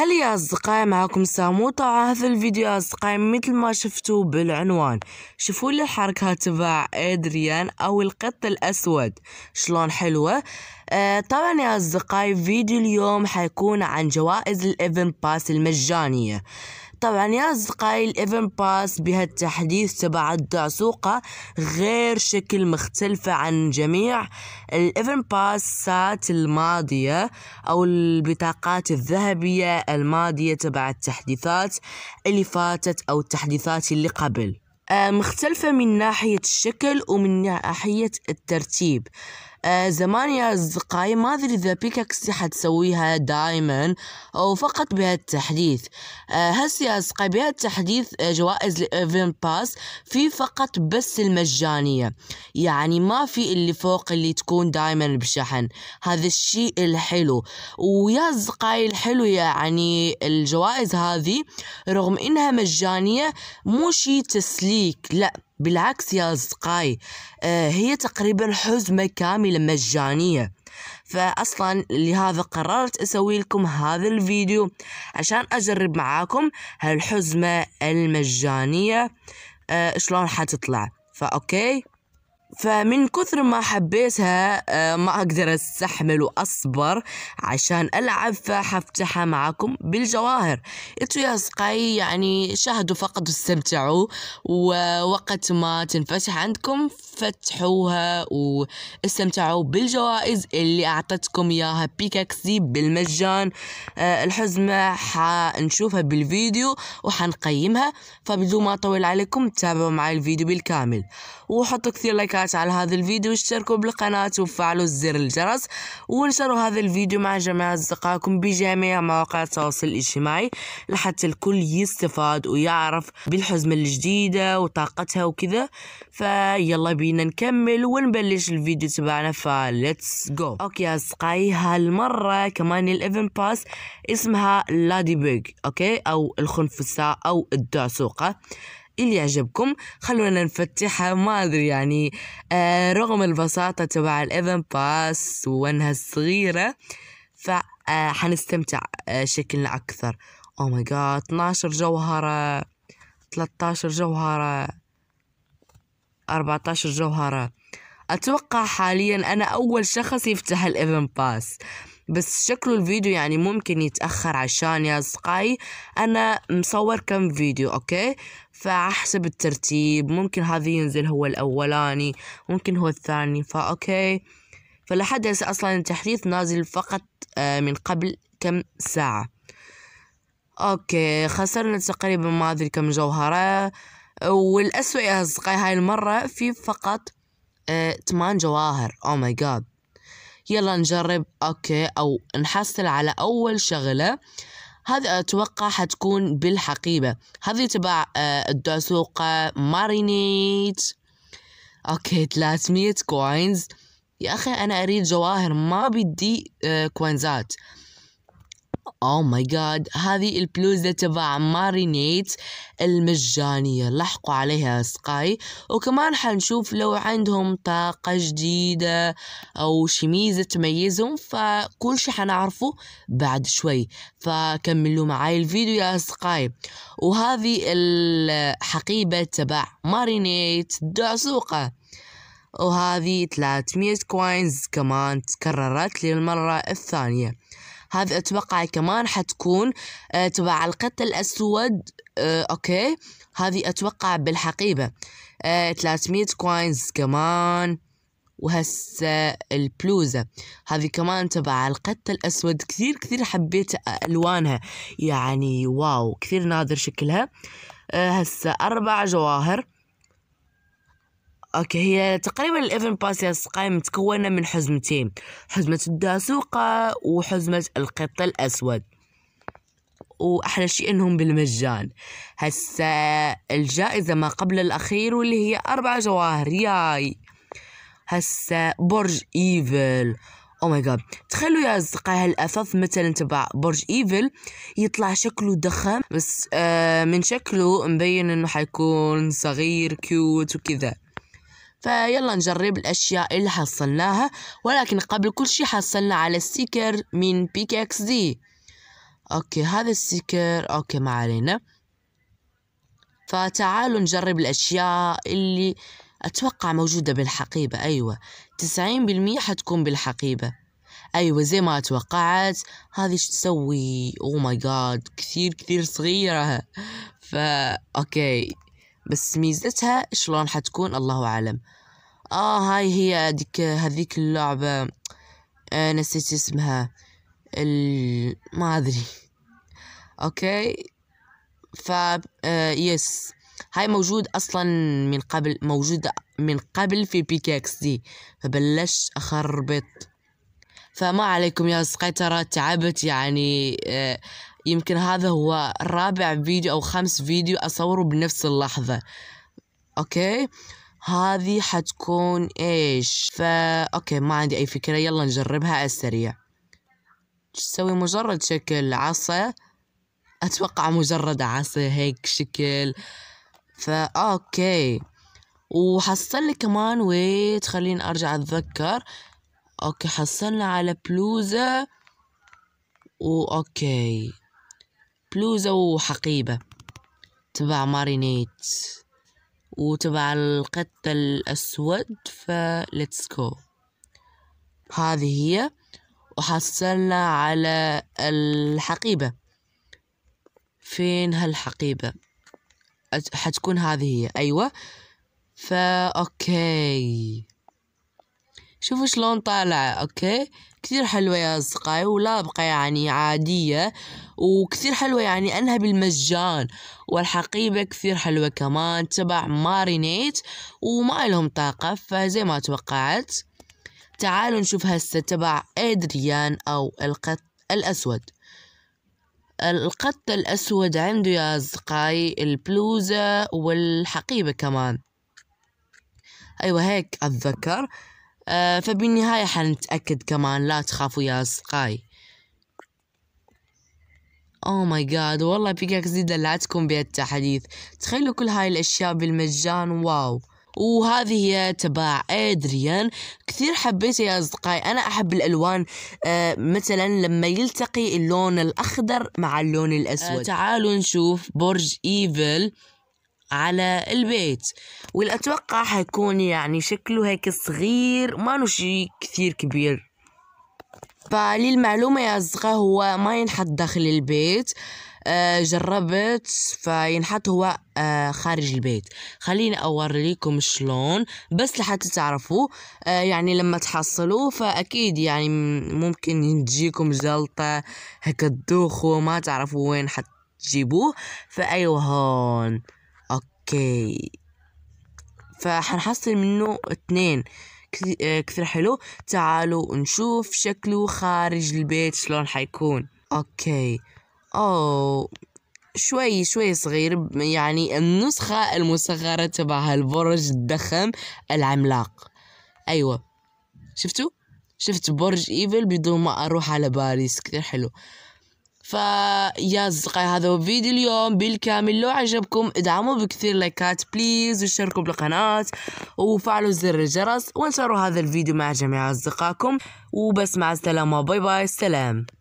هل يا أصدقائي معكم سامو طه في الفيديو أصدقائي مثل ما شفتوا بالعنوان شوفوا لي الحركة تبع إدريان أو القط الأسود شلون حلوة آه طبعا يا أصدقائي فيديو اليوم حيكون عن جوائز الإيفن باس المجانية طبعا يا أصدقائي الإيفن باس بهالتحديث تبع الدعسوقة غير شكل مختلفة عن جميع الإيفن باسات الماضية أو البطاقات الذهبية الماضية تبع التحديثات اللي فاتت أو التحديثات اللي قبل آه، مختلفة من ناحية الشكل ومن ناحية الترتيب آه زمان يا أصدقائي ما أدري إذا بيكاكس حتسويها دايما أو فقط بهالتحديث آه هسه يا أصدقائي بهالتحديث التحديث آه، جوائز الإيفنت باس في فقط بس المجانية يعني ما في اللي فوق اللي تكون دايما بشحن هذا الشيء الحلو ويا أصدقائي الحلو يعني الجوائز هذه رغم إنها مجانية مو شي تسليك لأ بالعكس يا أصدقائي آه، هي تقريبا حزمة كاملة مجانية فأصلا لهذا قررت أسوي لكم هذا الفيديو عشان أجرب معاكم هالحزمة المجانية آه، شلون حتطلع فأوكي فمن كثر ما حبيتها آه، ما أقدر أستحمل وأصبر عشان ألعب فحفتحها معاكم بالجواهر إنتوا يا أصدقائي يعني شاهدوا فقط واستمتعوا ووقت ما تنفتح عندكم فتحوها واستمتعوا بالجوائز اللي أعطتكم إياها بيكاكسي بالمجان آه، الحزمة حنشوفها بالفيديو وحنقيمها فبدون ما أطول عليكم تابعوا معي الفيديو بالكامل وحطوا كثير لايكات لايكات على هذا الفيديو واشتركوا بالقناة وفعلوا زر الجرس وانشروا هذا الفيديو مع جميع أصدقائكم بجميع مواقع التواصل الاجتماعي لحتى الكل يستفاد ويعرف بالحزمة الجديدة وطاقتها وكذا فيلا بينا نكمل ونبلش الفيديو تبعنا فلتس جو اوكي يا اصدقائي هالمرة كمان الايفن باس اسمها لادي بيج اوكي او الخنفساء او الدعسوقة اللي يعجبكم خلونا نفتحها ما أدري يعني آه رغم البساطة تبع الإيفن باس وأنها صغيرة فحنستمتع آه،, آه شكلنا أكثر أو ماي جاد 12 جوهرة 13 جوهرة 14 جوهرة أتوقع حاليا أنا أول شخص يفتح الإيفن باس بس شكله الفيديو يعني ممكن يتأخر عشان يا أصدقائي أنا مصور كم فيديو أوكي فحسب الترتيب ممكن هذا ينزل هو الأولاني ممكن هو الثاني فأوكي فلحد هسه أصلا التحديث نازل فقط آه، من قبل كم ساعة أوكي خسرنا تقريبا ما أدري كم جوهرة والأسوأ يا أصدقائي هاي المرة في فقط آه، ثمان جواهر أو ماي جاد يلا نجرب أوكي أو نحصل على أول شغلة هذا أتوقع حتكون بالحقيبة هذه تبع آه، الدسوقة مارينيت أوكي 300 كوينز يا أخي أنا أريد جواهر ما بدي آه، كوينزات او ماي جاد هذه البلوزة تبع مارينيت المجانية لحقوا عليها سكاي وكمان حنشوف لو عندهم طاقة جديدة او شميزة تميزهم فكل شي حنعرفه بعد شوي فكملوا معاي الفيديو يا سكاي وهذه الحقيبة تبع مارينيت دعسوقة وهذه 300 كوينز كمان تكررت للمرة الثانية هذا أتوقع كمان حتكون آه، تبع القط الأسود آه، أوكي هذه أتوقع بالحقيبة 300 آه، كوينز كمان وهسه البلوزة هذه كمان تبع القط الأسود كثير كثير حبيت ألوانها يعني واو كثير نادر شكلها هسه أربع جواهر اوكي هي تقريبا الايفن باس يا قائمة متكونة من حزمتين حزمة الداسوقة وحزمة القط الاسود واحلى شيء انهم بالمجان هسا الجائزة ما قبل الاخير واللي هي اربع جواهر ياي هسا برج ايفل او ماي جاد تخيلوا يا اصدقائي هالاثاث مثلا تبع برج ايفل يطلع شكله ضخم بس آه من شكله مبين انه حيكون صغير كيوت وكذا فيلا نجرب الأشياء اللي حصلناها ولكن قبل كل شي حصلنا على السيكر من بيك اكس دي أوكي هذا السيكر أوكي ما علينا فتعالوا نجرب الأشياء اللي أتوقع موجودة بالحقيبة أيوة تسعين بالمية حتكون بالحقيبة أيوة زي ما توقعت هذه شو تسوي أوه ماي جاد كثير كثير صغيرة فا أوكي بس ميزتها شلون حتكون الله أعلم آه هاي هي ديك هذيك اللعبة آه نسيت اسمها ال... ما أدري أوكي ف آه يس هاي موجود أصلا من قبل موجودة من قبل في بيكاكس دي فبلشت أخربط فما عليكم يا سقيطرة تعبت يعني آه يمكن هذا هو رابع فيديو أو خامس فيديو أصوره بنفس اللحظة أوكي هذه حتكون إيش فا أوكي ما عندي أي فكرة يلا نجربها على السريع تسوي مجرد شكل عصا أتوقع مجرد عصا هيك شكل فا أوكي وحصل لي كمان ويت خليني أرجع أتذكر أوكي حصلنا على بلوزة وأوكي بلوزة وحقيبة تبع مارينيت وتبع القط الأسود فليتس جو هذه هي وحصلنا على الحقيبة فين هالحقيبة حتكون هذه هي أيوة فا أوكي شوفوا شلون طالعة أوكي كثير حلوة يا أصدقائي ولابقة يعني عادية وكثير حلوة يعني أنها بالمجان والحقيبة كثير حلوة كمان تبع مارينيت وما لهم طاقة فزي ما توقعت تعالوا نشوف هسه تبع ادريان او القط الاسود القط الاسود عنده يا اصدقائي البلوزة والحقيبة كمان ايوه هيك اتذكر آه فبالنهاية حنتأكد كمان لا تخافوا يا اصدقائي اوه ماي جاد والله بيكاكس دي دلعتكم بهالتحديث تخيلوا كل هاي الاشياء بالمجان واو وهذه هي تبع ادريان كثير حبيتها يا اصدقائي انا احب الالوان آه مثلا لما يلتقي اللون الاخضر مع اللون الاسود آه تعالوا نشوف برج ايفل على البيت والاتوقع حيكون يعني شكله هيك صغير ما شيء كثير كبير فللمعلومة يا أصدقاء هو ما ينحط داخل البيت آه جربت فينحط هو آه خارج البيت خليني أوريكم شلون بس لحتى تعرفوا آه يعني لما تحصلوه فأكيد يعني ممكن تجيكم جلطة هكا تدوخوا ما تعرفوا وين حتجيبوه فأيوه هون أوكي فحنحصل منه اثنين آه، كثير حلو تعالوا نشوف شكله خارج البيت شلون حيكون اوكي او شوي شوي صغير يعني النسخة المصغرة تبع هالبرج الضخم العملاق أيوة شفتوا شفت برج إيفل بدون ما أروح على باريس كثير حلو فيا أصدقائي هذا هو فيديو اليوم بالكامل لو عجبكم ادعموا بكثير لايكات بليز واشتركوا بالقناة وفعلوا زر الجرس وانشروا هذا الفيديو مع جميع أصدقائكم وبس مع السلامة باي باي سلام